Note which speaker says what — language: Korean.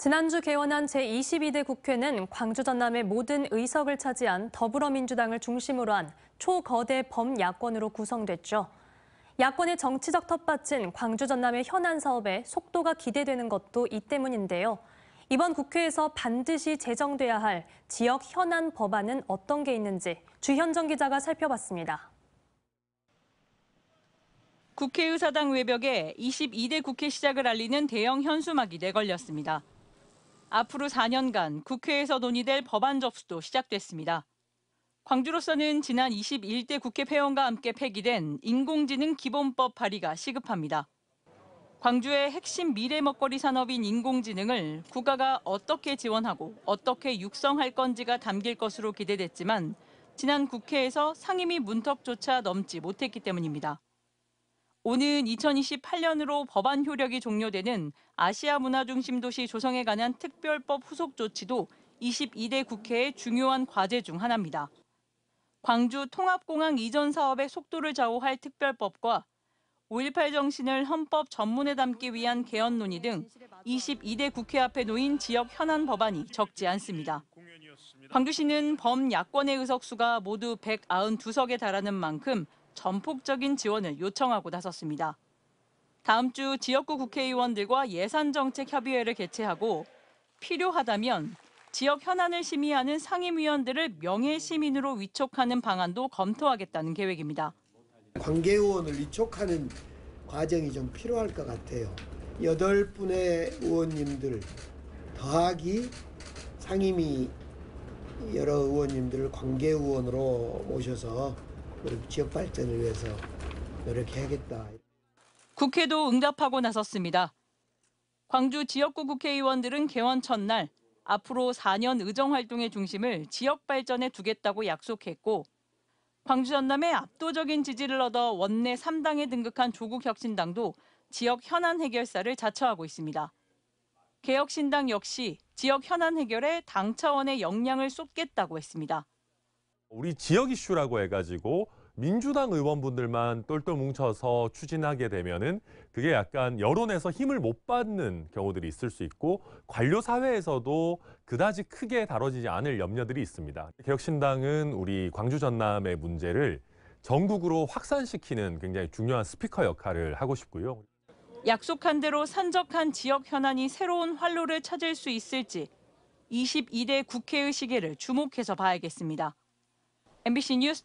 Speaker 1: 지난주 개원한 제22대 국회는 광주 전남의 모든 의석을 차지한 더불어민주당을 중심으로 한 초거대 범야권으로 구성됐죠. 야권의 정치적 텃밭인 광주 전남의 현안 사업에 속도가 기대되는 것도 이 때문인데요. 이번 국회에서 반드시 제정돼야 할 지역 현안 법안은 어떤 게 있는지 주현정 기자가 살펴봤습니다.
Speaker 2: 국회의사당 외벽에 22대 국회 시작을 알리는 대형 현수막이 내걸렸습니다. 앞으로 4년간 국회에서 논의될 법안 접수도 시작됐습니다. 광주로서는 지난 21대 국회 폐원과 함께 폐기된 인공지능 기본법 발의가 시급합니다. 광주의 핵심 미래 먹거리 산업인 인공지능을 국가가 어떻게 지원하고 어떻게 육성할 건지가 담길 것으로 기대됐지만 지난 국회에서 상임위 문턱조차 넘지 못했기 때문입니다. 오는 2028년으로 법안 효력이 종료되는 아시아 문화중심 도시 조성에 관한 특별법 후속 조치도 22대 국회의 중요한 과제 중 하나입니다. 광주 통합공항 이전 사업의 속도를 좌우할 특별법과 5.18 정신을 헌법 전문에 담기 위한 개헌 논의 등 22대 국회 앞에 놓인 지역 현안 법안이 적지 않습니다. 광주시는 범야권의 의석수가 모두 192석에 달하는 만큼 전폭적인 지원을 요청하고 나섰습니다. 다음 주 지역구 국회의원들과 예산정책협의회를 개최하고 필요하다면 지역 현안을 심의하는 상임위원들을 명예시민으로 위촉하는 방안도 검토하겠다는 계획입니다.
Speaker 3: 관계의원을
Speaker 1: 위촉하는 과정이 좀 필요할 것 같아요. 여덟 분의 의원님들 더하기 상임위 여러 의원님들을 관계의원으로 모셔서 지역 발전을 위해서 노력해야겠다.
Speaker 2: 국회도 응답하고 나섰습니다. 광주 지역구 국회의원들은 개원 첫날 앞으로 4년 의정 활동의 중심을 지역 발전에 두겠다고 약속했고 광주 전남의 압도적인 지지를 얻어 원내 3당에 등극한 조국혁신당도 지역 현안 해결사를 자처하고 있습니다. 개혁신당 역시 지역 현안 해결에 당 차원의 역량을 쏟겠다고 했습니다.
Speaker 3: 우리 지역 이슈라고 해가지고 민주당 의원분들만 똘똘 뭉쳐서 추진하게 되면은 그게 약간 여론에서 힘을 못 받는 경우들이 있을 수 있고 관료 사회에서도 그다지 크게 다뤄지지 않을 염려들이 있습니다. 개혁신당은 우리 광주 전남의 문제를 전국으로 확산시키는 굉장히 중요한 스피커 역할을 하고 싶고요.
Speaker 2: 약속한 대로 산적한 지역 현안이 새로운 활로를 찾을 수 있을지 22대 국회의 시계를 주목해서 봐야겠습니다. MBC 뉴스